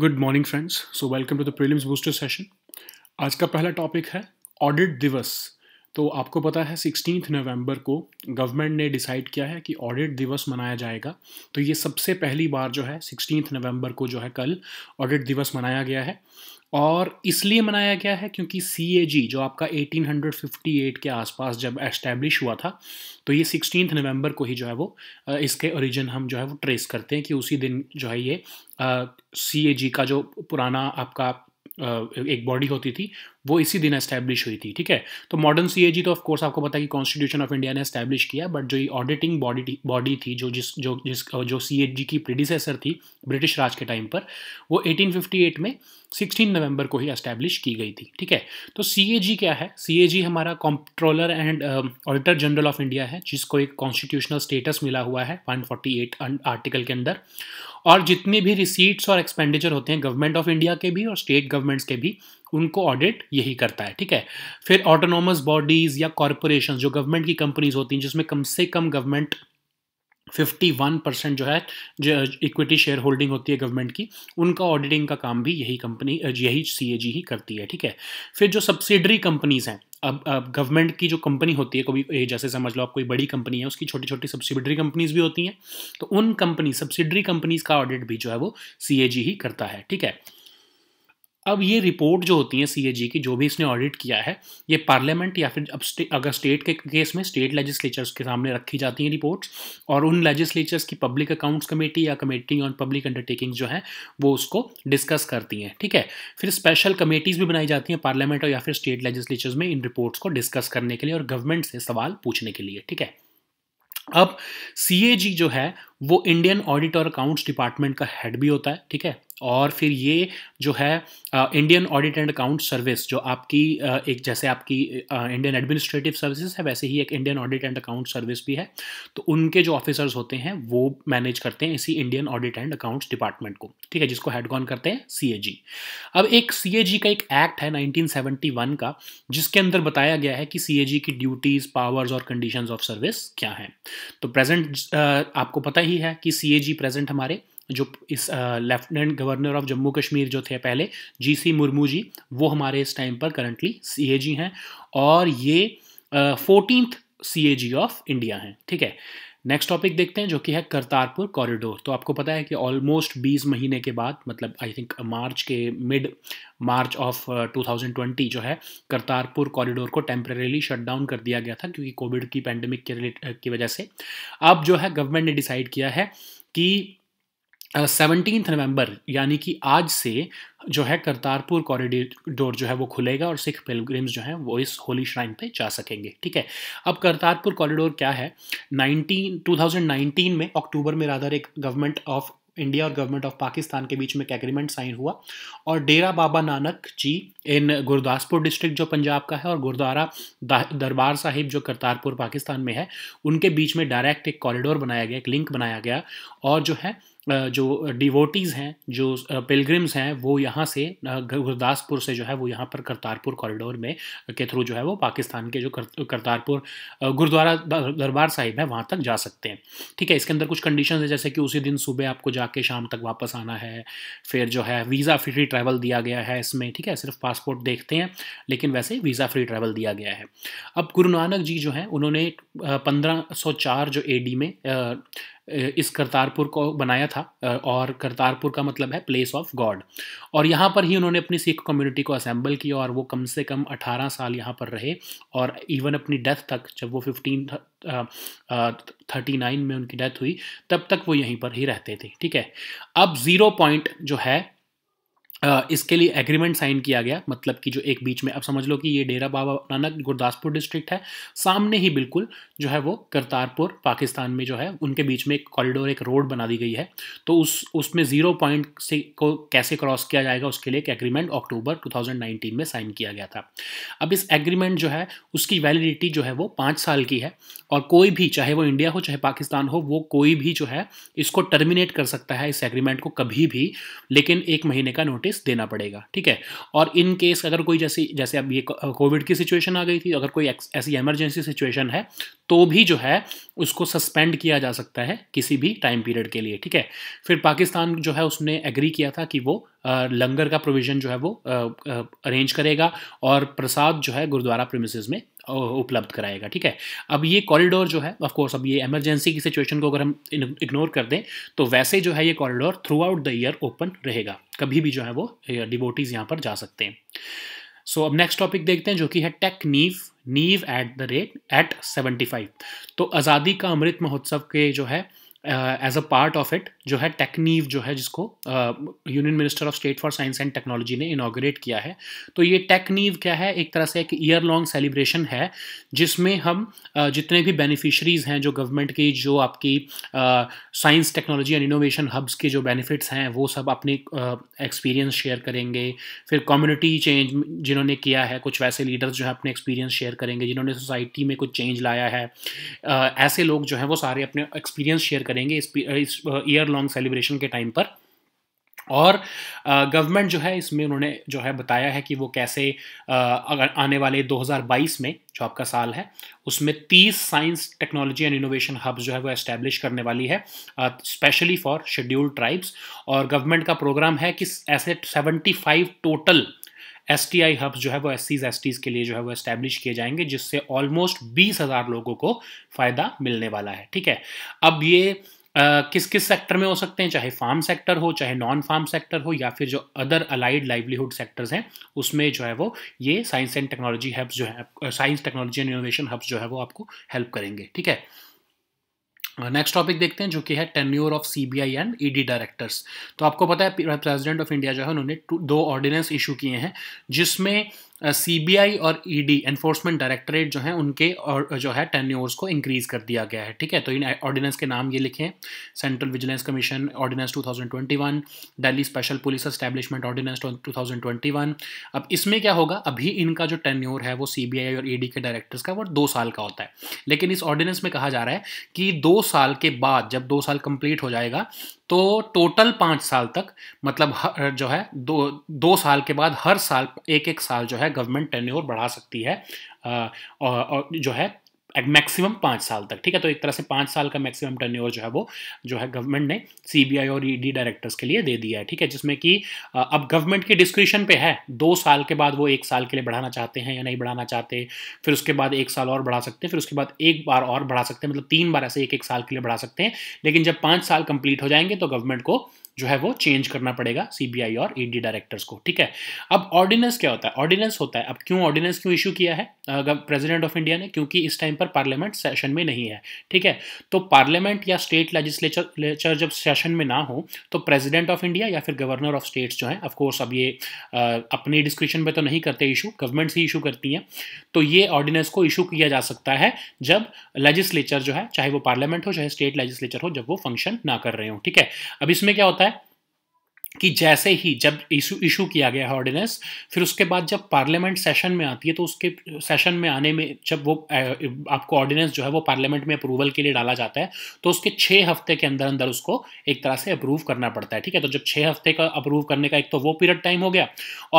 Good morning friends so welcome to the prelims booster session आज का पहला topic है ऑडिट दिवस तो आपको पता है सिक्सटीन नवंबर को गवर्नमेंट ने डिसाइड किया है कि ऑडिट दिवस मनाया जाएगा तो ये सबसे पहली बार जो है सिक्सटीन नवंबर को जो है कल ऑडिट दिवस मनाया गया है और इसलिए मनाया गया है क्योंकि सी जो आपका 1858 के आसपास जब एस्टैब्लिश हुआ था तो ये सिक्सटीन नवंबर को ही जो है वो इसके ओरिजिन हम जो है वो ट्रेस करते हैं कि उसी दिन जो है ये सी का जो पुराना आपका एक बॉडी होती थी वो इसी दिन एस्टैब्लिश हुई थी ठीक है तो मॉडर्न सी तो ऑफकोर्स आपको पता है कि कॉन्स्टिट्यूशन ऑफ इंडिया ने एस्टैब्लिश किया बट जो ये ऑडिटिंग बॉडी बॉडी थी जो जिस जो जिस जो सी की प्रिडिसेसर थी ब्रिटिश राज के टाइम पर वो 1858 में 16 नवंबर को ही एस्टैब्लिश की गई थी ठीक है तो सी क्या है सी हमारा comptroller and auditor general of India है जिसको एक कॉन्स्टिट्यूशनल स्टेटस मिला हुआ है 148 आर्टिकल के अंदर और जितने भी रिसीट्स और एक्सपेंडिचर होते हैं गवर्नमेंट ऑफ इंडिया के भी और स्टेट गवर्नमेंट्स के भी उनको ऑडिट यही करता है ठीक है फिर ऑटोनोमस बॉडीज़ या कॉरपोरेशन जो गवर्नमेंट की कंपनीज होती हैं जिसमें कम से कम गवर्नमेंट 51 परसेंट जो है जो इक्विटी शेयर होल्डिंग होती है गवर्नमेंट की उनका ऑडिटिंग का काम भी यही कंपनी यही सी ही करती है ठीक है फिर जो सब्सिडरी कंपनीज़ हैं अब अब गवर्नमेंट की जो कंपनी होती है कोई जैसे समझ लो आप कोई बड़ी कंपनी है उसकी छोटी छोटी सब्सिडरी कंपनीज भी होती हैं तो उन कंपनी सब्सिडरी कंपनीज का ऑडिट भी जो है वो सी ही करता है ठीक है अब ये रिपोर्ट जो होती है सी की जो भी इसने ऑडिट किया है ये पार्लियामेंट या फिर अब स्टे, अगर स्टेट के केस में स्टेट लेजिस्लेचर्स के सामने रखी जाती हैं रिपोर्ट्स और उन लेजिस्लेचर्स की पब्लिक अकाउंट्स कमेटी या कमेटी ऑन पब्लिक अंडरटेकिंग जो है वो उसको डिस्कस करती हैं ठीक है फिर स्पेशल कमेटीज़ भी बनाई जाती हैं पार्लियामेंट और या फिर स्टेट लेजिस्लेचर्स में इन रिपोर्ट्स को डिस्कस करने के लिए और गवर्नमेंट से सवाल पूछने के लिए ठीक है अब सी जो है वो इंडियन ऑडिट और अकाउंट्स डिपार्टमेंट का हेड भी होता है ठीक है और फिर ये जो है Indian audit and account service जो आपकी uh, एक जैसे आपकी इंडियन एडमिनिस्ट्रेटिव सर्विसेज है वैसे ही एक Indian audit and account service भी है तो उनके जो ऑफिसर्स होते हैं वो मैनेज करते हैं इसी Indian audit and accounts department को ठीक है जिसको हेडकॉन करते हैं सी अब एक सी का एक एक्ट है नाइनटीन का जिसके अंदर बताया गया है कि सी की ड्यूटीज़ पावर्स और कंडीशन ऑफ सर्विस क्या हैं तो प्रेजेंट आपको पता ही है कि सी प्रेजेंट हमारे जो इस lieutenant governor of Jammu Kashmir जो थे पहले जीसी मुर्मू जी वो हमारे इस टाइम पर करंटली सी जी हैं और ये fourteenth C G of India हैं ठीक है नेक्स्ट टॉपिक देखते हैं जो कि है करतारपुर कॉरिडोर तो आपको पता है कि ऑलमोस्ट 20 महीने के बाद मतलब आई थिंक मार्च के मिड मार्च ऑफ 2020 जो है करतारपुर कॉरिडोर को टेम्परेली शट डाउन कर दिया गया था क्योंकि कोविड की पैंडमिक के रिलेट की वजह से अब जो है गवर्नमेंट ने डिसाइड किया है कि सेवनटीन्थ नवंबर यानी कि आज से जो है करतारपुर कॉरिडोर जो है वो खुलेगा और सिख पिलग्रिम्स जो हैं वो इस होली श्राइन पे जा सकेंगे ठीक है अब करतारपुर कॉरिडोर क्या है नाइनटीन 2019 में अक्टूबर में राधर एक गवर्नमेंट ऑफ इंडिया और गवर्नमेंट ऑफ पाकिस्तान के बीच में एक एग्रीमेंट साइन हुआ और डेरा बाबा नानक जी इन गुरदासपुर डिस्ट्रिक्ट जो पंजाब का है और गुरुद्वारा दरबार साहिब जो करतारपुर पाकिस्तान में है उनके बीच में डायरेक्ट एक कॉरिडोर बनाया गया एक लिंक बनाया गया और जो है जो डिवोटीज़ हैं जो पिलग्रिम्स हैं वो यहाँ से गुरदासपुर से जो है वो यहाँ पर करतारपुर कॉरिडोर में के थ्रू जो है वो पाकिस्तान के जो करतारपुर गुरुद्वारा दरबार साहिब है वहाँ तक जा सकते हैं ठीक है इसके अंदर कुछ कंडीशन है जैसे कि उसी दिन सुबह आपको जाके शाम तक वापस आना है फिर जो है वीज़ा फ्री ट्रैवल दिया गया है इसमें ठीक है सिर्फ पासपोर्ट देखते हैं लेकिन वैसे वीज़ा फ्री ट्रैवल दिया गया है अब गुरु नानक जी जो हैं उन्होंने पंद्रह जो ए में इस करतारपुर को बनाया था और करतारपुर का मतलब है प्लेस ऑफ गॉड और यहाँ पर ही उन्होंने अपनी सिख कम्युनिटी को असेंबल किया और वो कम से कम 18 साल यहाँ पर रहे और इवन अपनी डेथ तक जब वो 15 थर्टी नाइन में उनकी डेथ हुई तब तक वो यहीं पर ही रहते थे ठीक है अब ज़ीरो पॉइंट जो है इसके लिए एग्रीमेंट साइन किया गया मतलब कि जो एक बीच में अब समझ लो कि ये डेरा बाबा नानक गुरदासपुर डिस्ट्रिक्ट है सामने ही बिल्कुल जो है वो करतारपुर पाकिस्तान में जो है उनके बीच में एक कॉरिडोर एक रोड बना दी गई है तो उस उसमें ज़ीरो पॉइंट से को कैसे क्रॉस किया जाएगा उसके लिए एक एग्रीमेंट अक्टूबर टू में साइन किया गया था अब इस एग्रीमेंट जो है उसकी वैलिडिटी जो है वो पाँच साल की है और कोई भी चाहे वो इंडिया हो चाहे पाकिस्तान हो वो कोई भी जो है इसको टर्मिनेट कर सकता है इस एग्रीमेंट को कभी भी लेकिन एक महीने का नोटिस नोटिस देना पड़ेगा ठीक है और इन केस अगर कोई जैसे जैसे अब ये कोविड की सिचुएशन आ गई थी अगर कोई ऐसी इमरजेंसी सिचुएशन है तो भी जो है उसको सस्पेंड किया जा सकता है किसी भी टाइम पीरियड के लिए ठीक है फिर पाकिस्तान जो है उसने एग्री किया था कि वो लंगर का प्रोविज़न जो है वो अरेंज करेगा और प्रसाद जो है गुरुद्वारा प्रेमिस में उपलब्ध कराएगा ठीक है अब ये कॉरिडोर जो है ऑफकोर्स अब ये इमरजेंसी की सिचुएशन को अगर हम इग्नोर कर दें तो वैसे जो है ये corridor throughout the year open रहेगा कभी भी जो है वो डिबोटीज़ यहाँ पर जा सकते हैं सो so, अब नेक्स्ट टॉपिक देखते हैं जो कि है tech Neev Neev at the rate at seventy five तो आज़ादी का अमृत महोत्सव के जो है as a part of it जो है टेक्नीव जो है जिसको union minister of state for science and technology ने इनाग्रेट किया है तो ये टेक्नीव क्या है एक तरह से एक ईयर लॉन्ग सेलिब्रेशन है जिसमें हम uh, जितने भी बेनिफिशरीज़ हैं जो गवर्नमेंट की जो आपकी science technology and innovation hubs के जो बेनिफिट्स हैं वो सब अपने एक्सपीरियंस uh, शेयर करेंगे फिर कम्युनिटी चेंज जिन्होंने किया है कुछ वैसे लीडर्स जो है अपने एक्सपीरियंस शेयर करेंगे जिन्होंने सोसाइटी में कुछ चेंज लाया है uh, ऐसे लोग जो हैं वो सारे अपने एक्सपीरियंस शेयर करेंगे इस ईयर लॉन्ग सेलिब्रेशन के टाइम पर और गवर्नमेंट जो है इसमें उन्होंने जो है बताया है कि वो कैसे अगर आने वाले 2022 में जो आपका साल है उसमें 30 science technology and innovation hubs जो है वो एस्टेब्लिश करने वाली है स्पेशली फॉर शेड्यूल्ड ट्राइब्स और गवर्नमेंट का प्रोग्राम है कि ऐसे 75 total S T I hubs जो है वो एस सीज एस टीज के लिए जो है वो इस्टेब्लिश किए जाएंगे जिससे ऑलमोस्ट बीस हज़ार लोगों को फ़ायदा मिलने वाला है ठीक है अब ये Uh, किस किस सेक्टर में हो सकते हैं चाहे फार्म सेक्टर हो चाहे नॉन फार्म सेक्टर हो या फिर जो अदर अलाइड लाइवलीहुड सेक्टर्स हैं उसमें जो है वो ये साइंस एंड टेक्नोलॉजी हब्स जो है science technology and innovation hubs जो है वो आपको हेल्प करेंगे ठीक है नेक्स्ट टॉपिक देखते हैं जो कि है tenure of CBI and ED directors तो आपको पता है प्रेसिडेंट ऑफ इंडिया जो है उन्होंने दो ऑर्डिनेंस इशू किए हैं जिसमें सीबीआई और ईडी एनफोर्समेंट डायरेक्टरेट जो है उनके और जो है टेन ईयर्स को इंक्रीज कर दिया गया है ठीक है तो इन ऑर्डिनेंस के नाम ये लिखें central vigilance commission ordinance 2021 Delhi special police establishment ordinance 2021 अब इसमें क्या होगा अभी इनका जो टेन्योर है वो सी और ई e के डायरेक्टर्स का वो दो साल का होता है लेकिन इस ऑर्डिनेंस में कहा जा रहा है कि दो साल के बाद जब दो साल कंप्लीट हो जाएगा तो टोटल पाँच साल तक मतलब हर जो है दो दो साल के बाद हर साल एक एक साल जो है गवर्नमेंट टर्न बढ़ा सकती है और जो है एट मैक्सिमम पाँच साल तक ठीक है तो एक तरह से पाँच साल का मैक्सिमम टर्नओवर जो है वो जो है गवर्नमेंट ने सीबीआई और ईडी e डायरेक्टर्स के लिए दे दिया है ठीक है जिसमें कि अब गवर्नमेंट के डिस्क्रिप्शन पे है दो साल के बाद वो एक साल के लिए बढ़ाना चाहते हैं या नहीं बढ़ाना चाहते फिर उसके बाद एक साल और बढ़ा सकते हैं फिर उसके बाद एक बार और बढ़ा सकते हैं मतलब तीन बार ऐसे एक एक साल के लिए बढ़ा सकते हैं लेकिन जब पाँच साल कंप्लीट हो जाएंगे तो गवर्नमेंट को जो है वो चेंज करना पड़ेगा सीबीआई और ईडी डायरेक्टर्स को ठीक है अब ऑर्डिनेंस क्या होता है ऑर्डिनेंस होता है अब क्यों ऑर्डिनेंस क्यों इशू किया है प्रेसिडेंट ऑफ इंडिया ने क्योंकि इस टाइम पर पार्लियामेंट सेशन में नहीं है ठीक है तो पार्लियामेंट या स्टेट लेजिस्लेचर जब सेशन में ना हो तो प्रेजिडेंट ऑफ इंडिया या फिर गवर्नर ऑफ स्टेट्स जो है ऑफकोर्स अब ये आ, अपने डिस्क्रिप्शन में तो नहीं करते इशू गवर्नमेंट्स ही इशू करती हैं तो ये ऑर्डिनेंस को इशू किया जा सकता है जब लेजिस्लेचर जो है चाहे वो पार्लियामेंट हो चाहे स्टेट लेजिस्लेचर हो जब वो फंक्शन ना कर रहे हो ठीक है अब इसमें क्या होता है कि जैसे ही जब इशू इशू किया गया है ऑर्डिनेंस फिर उसके बाद जब पार्लियामेंट सेशन में आती है तो उसके सेशन में आने में जब वो आपको ऑर्डिनेंस जो है वो पार्लियामेंट में अप्रूवल के लिए डाला जाता है तो उसके छः हफ्ते के अंदर अंदर उसको एक तरह से अप्रूव करना पड़ता है ठीक है तो जब छः हफ्ते का अप्रूव करने का एक तो वो पीरियड टाइम हो गया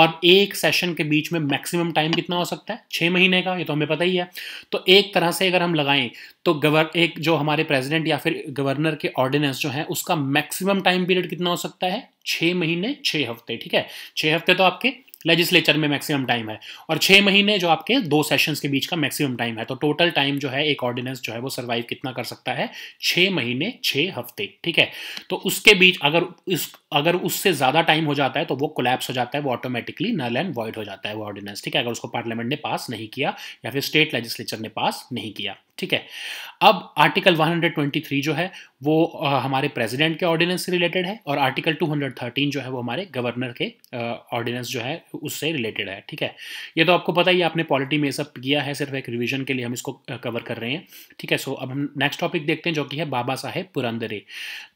और एक सेशन के बीच में मैक्सिमम टाइम कितना हो सकता है छः महीने का ये तो हमें पता ही है तो एक तरह से अगर हम लगाएं तो गवर एक जो हमारे प्रेसिडेंट या फिर गवर्नर के ऑर्डिनेंस जो है उसका मैक्सिमम टाइम पीरियड कितना हो सकता है छः महीने छः हफ्ते ठीक है छः हफ्ते तो आपके लेजिस्लेचर में मैक्सिमम टाइम है और छः महीने जो आपके दो सेशंस के बीच का मैक्सिमम टाइम है तो टोटल टाइम जो है एक ऑर्डिनेंस जो है वो सर्वाइव कितना कर सकता है छः महीने छः हफ्ते ठीक है तो उसके बीच अगर इस अगर उससे ज़्यादा टाइम हो जाता है तो वो कोलैप्स हो जाता है वो ऑटोमेटिकली नल एंड वॉइड हो जाता है वो ऑर्डिनेंस ठीक है अगर उसको पार्लियामेंट ने पास नहीं किया या फिर स्टेट लेजिस्लेचर ने पास नहीं किया ठीक है अब आर्टिकल 123 जो है वो हमारे प्रेसिडेंट के ऑर्डिनेंस से रिलेटेड है और आर्टिकल 213 जो है वो हमारे गवर्नर के ऑर्डिनेंस जो है उससे रिलेटेड है ठीक है ये तो आपको पता ही आपने पॉलिटी में सब किया है सिर्फ एक रिवीजन के लिए हम इसको कवर कर रहे हैं ठीक है सो अब हम नेक्स्ट टॉपिक देखते हैं जो कि है बाबा साहेब पुरंदरे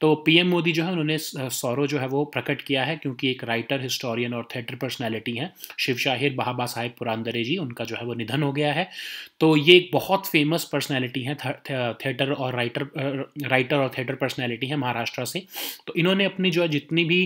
तो पीएम मोदी जो है उन्होंने सौरव जो है वो प्रकट किया है क्योंकि एक राइटर हिस्टोरियन और थिएटर पर्सनैलिटी हैं शिव शाहिर बाबा साहेब पुरंदरे जी उनका जो है वो निधन हो गया है तो ये एक बहुत फेमस पर्सन पर्सनैलिटी हैं थिएटर और राइटर राइटर uh, और थिएटर पर्सनैलिटी हैं महाराष्ट्र से तो इन्होंने अपनी जो है जितनी भी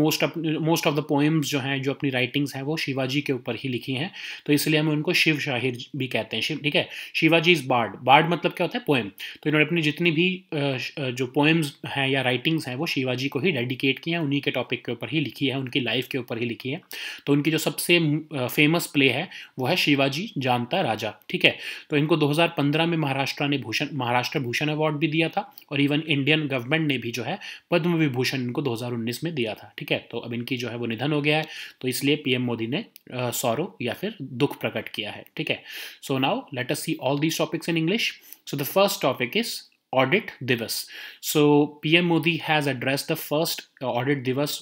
most most of the poems जो हैं जो अपनी राइटिंग्स हैं वो शिवाजी के ऊपर ही लिखी हैं तो इसलिए हम उनको शिव शाहिर भी कहते हैं शिव ठीक है शिवाजी इज़ बार्ड बार्ड मतलब क्या होता है पोएम तो इन्होंने अपनी जितनी भी uh, uh, जो पोएम्स हैं या राइटिंग्स हैं वो शिवाजी को ही डेडिकेट की हैं उन्हीं के टॉपिक के ऊपर ही लिखी है उनकी लाइफ के ऊपर ही लिखी है तो उनकी जो सबसे फेमस प्ले है वो है शिवाजी जानता राजा ठीक है तो इनको 2015 में महाराष्ट्र ने भूषण महाराष्ट्र भूषण अवार्ड भी दिया था और इवन इंडियन गवर्नमेंट ने भी जो है पद्म विभूषण इनको 2019 में दिया था ठीक है तो अब इनकी जो है वो निधन हो गया है तो इसलिए पीएम मोदी ने सौरव या फिर दुख प्रकट किया है ठीक है so now let us see all these topics in English so the first topic is audit Diwas so P M Modi has address the first audit Diwas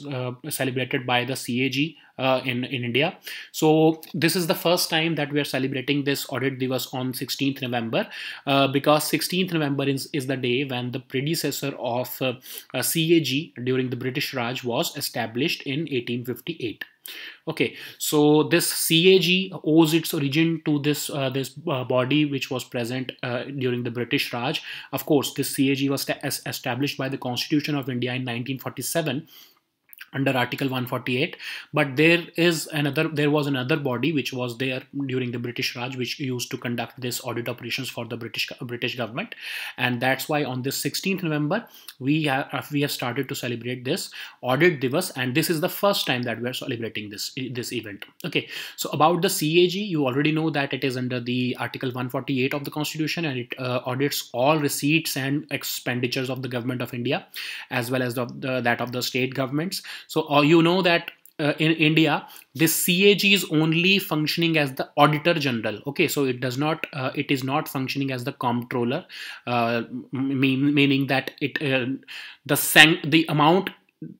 celebrated by the C A G uh, in, in India. So this is the first time that we are celebrating this audit divas on 16th November uh, because 16th November is, is the day when the predecessor of uh, uh CAG during the British Raj was established in 1858. Okay, so this CAG owes its origin to this uh, this uh, body which was present uh, during the British Raj. Of course, this CAG was established by the Constitution of India in 1947 under article 148 but there is another there was another body which was there during the british raj which used to conduct this audit operations for the british british government and that's why on this 16th november we have we have started to celebrate this audit divas and this is the first time that we are celebrating this this event okay so about the cag you already know that it is under the article 148 of the constitution and it uh, audits all receipts and expenditures of the government of india as well as the, the, that of the state governments so uh, you know that uh, in India, this CAG is only functioning as the Auditor General. Okay, so it does not, uh, it is not functioning as the Comptroller, uh, mean, meaning that it uh, the sang the amount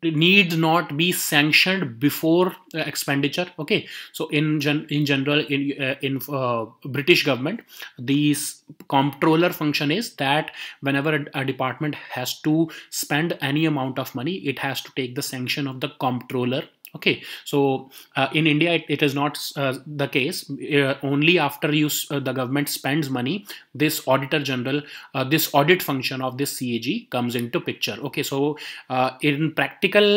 need not be sanctioned before uh, expenditure okay so in gen in general in uh, in uh, british government these comptroller function is that whenever a, a, department has to spend any amount of money it has to take the sanction of the comptroller okay so uh, in india it, it is not uh, the case uh, only after you uh, the government spends money this auditor general uh, this audit function of this cag comes into picture okay so uh, in practical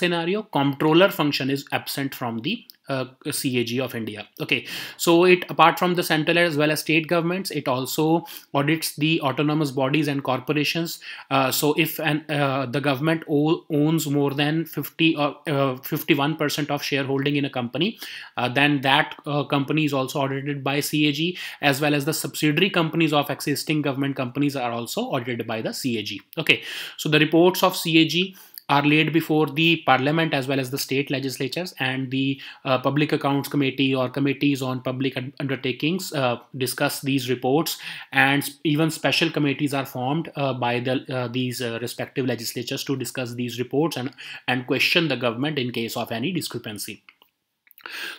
scenario comptroller function is absent from the uh, CAG of India. Okay, so it apart from the central as well as state governments, it also audits the autonomous bodies and corporations. Uh, so if an uh, the government owns more than 50 uh, uh, or 51% of shareholding in a company, uh, then that company is also audited by CAG as well as the subsidiary companies of existing government companies are also audited by the CAG. Okay, so the reports of CAG are laid before the parliament as well as the state legislatures and the uh, public accounts committee or committees on public undertakings uh, discuss these reports and even special committees are formed uh, by the uh, these uh, respective legislatures to discuss these reports and and question the government in case of any discrepancy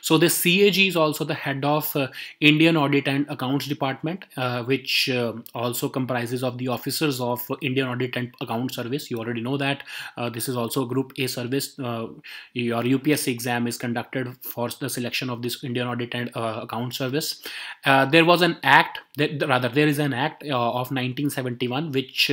so the CAG is also the head of uh, Indian Audit and Accounts Department, uh, which uh, also comprises of the officers of Indian Audit and Account Service. You already know that uh, this is also Group A service. Uh, your UPS exam is conducted for the selection of this Indian Audit and uh, Account Service. there was an act, that, rather there is an act of 1971 which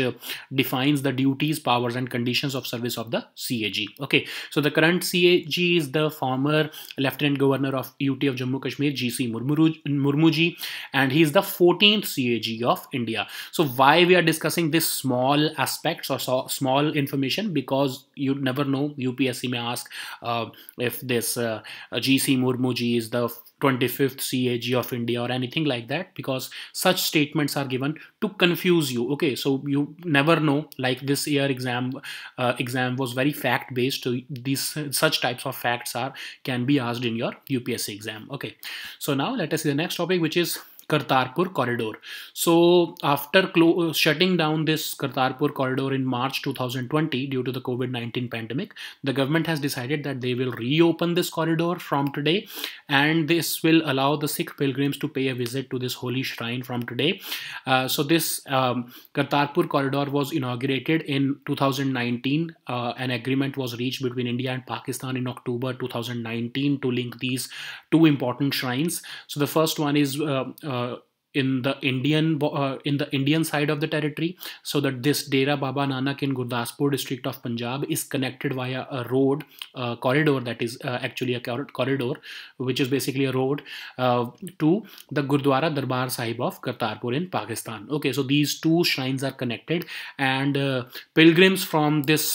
defines the duties, powers, and conditions of service of the CAG. Okay, so the current CAG is the former Lieutenant Lieutenant Governor of UT of Jammu Kashmir, GC Murmuji, and he is the 14th CAG of India. So why we are discussing this small aspects or so small information? Because you never know, UPSC may ask uh, if this uh, GC Murmuji is the 25th CAG of India or anything like that because such statements are given to confuse you okay so you never know like this year exam uh, exam was very fact based so these such types of facts are can be asked in your UPSC exam. Okay, so now let us see the next topic, which is Kartarpur corridor. So after shutting down this Kartarpur corridor in March 2020 due to the COVID-19 pandemic, the government has decided that they will reopen this corridor from today and this will allow the Sikh pilgrims to pay a visit to this holy shrine from today. Uh, so this um, Kartarpur corridor was inaugurated in 2019. Uh, an agreement was reached between India and Pakistan in October 2019 to link these two important shrines. So the first one is uh, uh uh, in the Indian uh, in the Indian side of the territory, so that this Dera Baba Nanak in Gurdaspur district of Punjab is connected via a road uh, corridor that is uh, actually a corridor, which is basically a road uh, to the Gurdwara Darbar Sahib of Kartarpur in Pakistan. Okay, so these two shrines are connected, and uh, pilgrims from this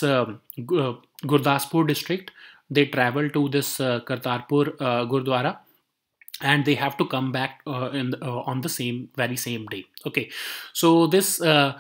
Gurdaspur district they travel to this Kartarpur Gurdwara and they have to come back uh, in, uh, on the same very same day okay so this uh,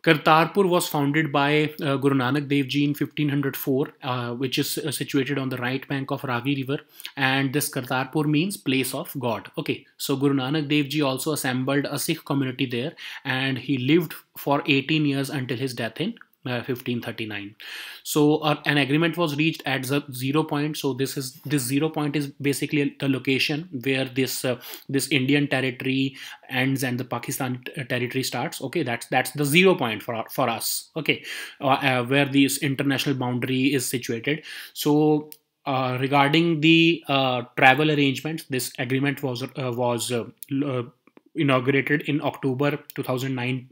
Kartarpur was founded by uh, Guru Nanak Dev Ji in 1504, uh, which is uh, situated on the right bank of Ravi River. And this Kartarpur means place of God. Okay, so Guru Nanak Dev Ji also assembled a Sikh community there and he lived for 18 years until his death in 1539 uh, so uh, an agreement was reached at the zero point so this is this zero point is basically the location where this uh, this indian territory ends and the pakistan uh, territory starts okay that's that's the zero point for for us okay uh, where this international boundary is situated so regarding the travel arrangements this agreement was was inaugurated in october 2009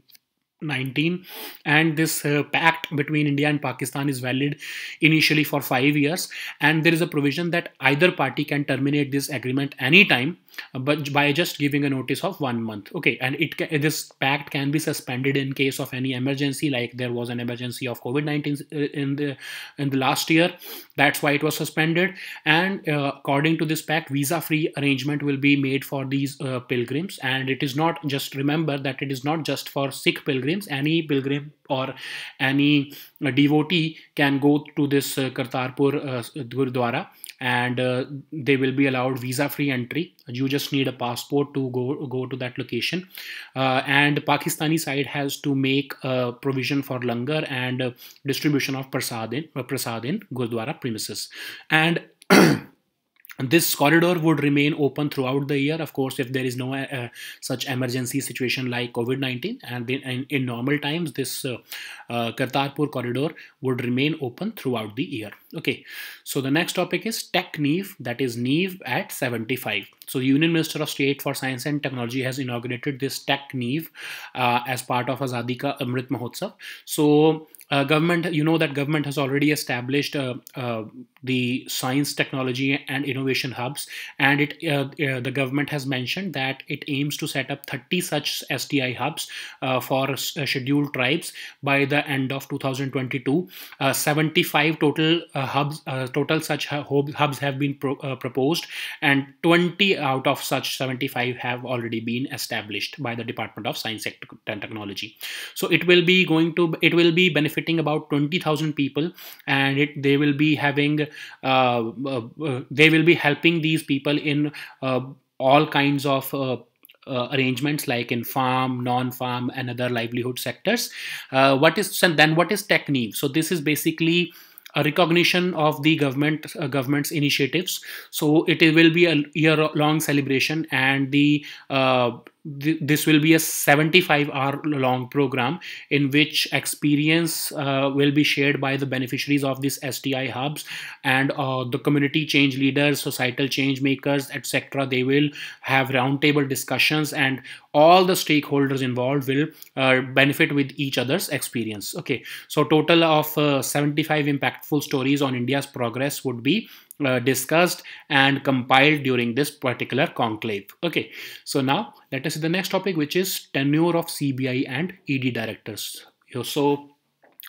19 and this uh, pact between india and pakistan is valid initially for 5 years and there is a provision that either party can terminate this agreement anytime uh, but by just giving a notice of 1 month okay and it uh, this pact can be suspended in case of any emergency like there was an emergency of covid-19 uh, in the in the last year that's why it was suspended and uh, according to this pact visa free arrangement will be made for these uh, pilgrims and it is not just remember that it is not just for sikh pilgrims pilgrims. Any pilgrim or any uh, devotee can go to this uh, Kartarpur uh, Gurdwara and uh, they will be allowed visa-free entry. You just need a passport to go go to that location. Uh, and Pakistani side has to make a provision for langar and distribution of prasad in, prasad in Gurdwara premises. And this corridor would remain open throughout the year of course if there is no uh, uh such emergency situation like covid-19 and in, in, normal times this uh, uh, kartarpur corridor would remain open throughout the year okay so the next topic is tech neve that is neve at 75 so the union minister of state for science and technology has inaugurated this tech neve uh, as part of azadi ka amrit mahotsav so uh, government, you know that government has already established uh, uh, the science, technology, and innovation hubs, and it uh, uh, the government has mentioned that it aims to set up 30 such STI hubs uh, for scheduled tribes by the end of 2022. 75 total hubs, total such hubs have been pro proposed, and 20 out of such 75 have already been established by the Department of Science and Technology. So it will be going to it will be beneficial fitting about 20,000 people and it, they will be having uh, uh, uh, they will be helping these people in all kinds of uh, arrangements like in farm, non-farm and other livelihood sectors. Uh, what is then what is technique? So this is basically a recognition of the government uh, government's initiatives. So it will be a year-long celebration and the this will be a 75 hour long program in which experience uh, will be shared by the beneficiaries of these STI hubs and uh, the community change leaders, societal change makers, etc. They will have roundtable discussions and all the stakeholders involved will uh, benefit with each other's experience. Okay, so total of uh, 75 impactful stories on India's progress would be uh, discussed and compiled during this particular conclave. Okay, so now let us see the next topic which is tenure of CBI and ED directors. So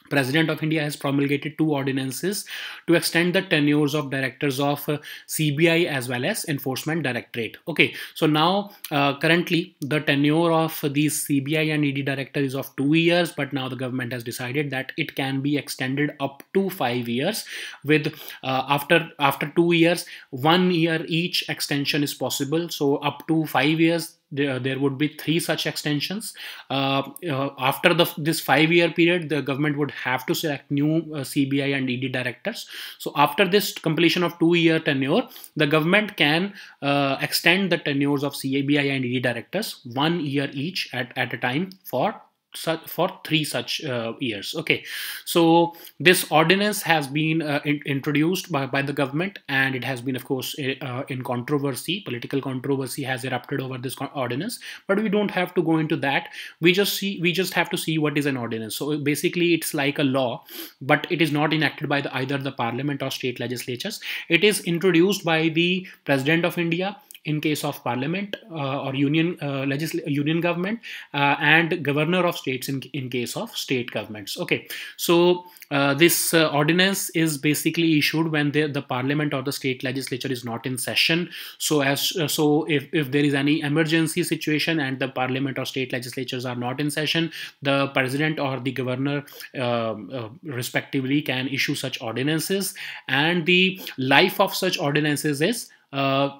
President of India has promulgated two ordinances to extend the tenures of directors of uh, CBI as well as Enforcement Directorate. Okay, so now uh, currently the tenure of these CBI and ED director is of two years, but now the government has decided that it can be extended up to five years. With uh, after after two years, one year each extension is possible. So up to five years, there, there would be three such extensions. Uh, uh, after the, this five-year period, the government would have to select new uh, CBI and ED directors. So after this completion of two-year tenure, the government can uh, extend the tenures of CBI and ED directors one year each at, at a time for such for three such uh, years okay so this ordinance has been uh, in introduced by, by the government and it has been of course eh, uh, in controversy political controversy has erupted over this ordinance but we don't have to go into that we just see we just have to see what is an ordinance so basically it's like a law but it is not enacted by the, either the parliament or state legislatures it is introduced by the president of india in case of parliament uh, or union uh, union government uh, and governor of states in, in case of state governments okay so uh, this uh, ordinance is basically issued when the, the parliament or the state legislature is not in session so as uh, so if, if there is any emergency situation and the parliament or state legislatures are not in session the president or the governor um, respectively can issue such ordinances and the life of such ordinances is uh,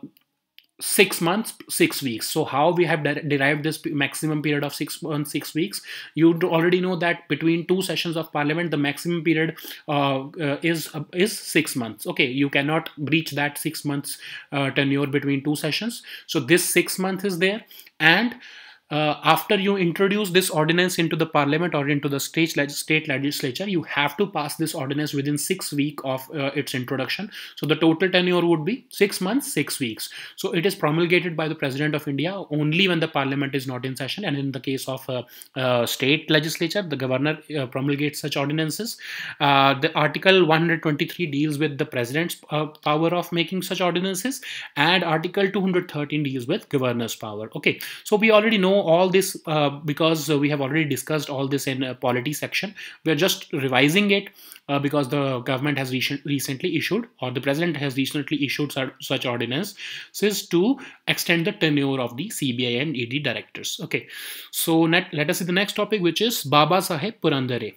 six months six weeks so how we have de- derived this maximum period of six months six weeks you already know that between two sessions of parliament the maximum period uh, uh, is uh, is six months okay you cannot breach that six months uh, tenure between two sessions so this six month is there and uh, after you introduce this ordinance into the parliament or into the state, leg state legislature, you have to pass this ordinance within six weeks of uh, its introduction. So the total tenure would be six months, six weeks. So it is promulgated by the President of India only when the parliament is not in session. And in the case of uh, uh state legislature, the governor uh, promulgates such ordinances. Uh, the Article 123 deals with the President's power of making such ordinances and Article 213 deals with governor's power. Okay, so we already know know all this uh, because we have already discussed all this in polity section. We're just revising it uh, because the government has recently issued or the president has recently issued such, ordinance says to extend the tenure of the CBI and ED directors. Okay, so let, let us see the next topic which is Baba Saheb Purandare.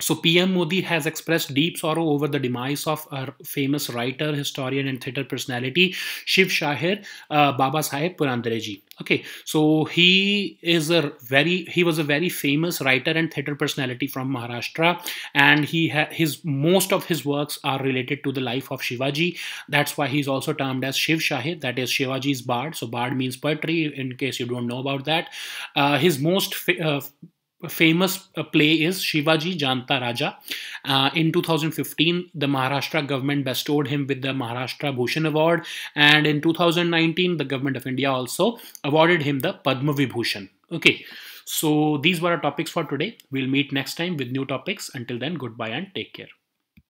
So, PM Modi has expressed deep sorrow over the demise of a famous writer, historian, and theatre personality, Shiv Shahir uh, Baba Sahib Purandareji. Okay, so he is a very he was a very famous writer and theatre personality from Maharashtra, and he his most of his works are related to the life of Shivaji. That's why he's also termed as Shiv Shahir, that is Shivaji's bard. So bard means poetry. In case you don't know about that, uh, his most uh, famous play is Shivaji Janta Raja. Uh, in 2015, the Maharashtra government bestowed him with the Maharashtra Bhushan Award, and in 2019, the government of India also awarded him the Padma Vibhushan. Okay, so these were our topics for today. We'll meet next time with new topics. Until then, goodbye and take care.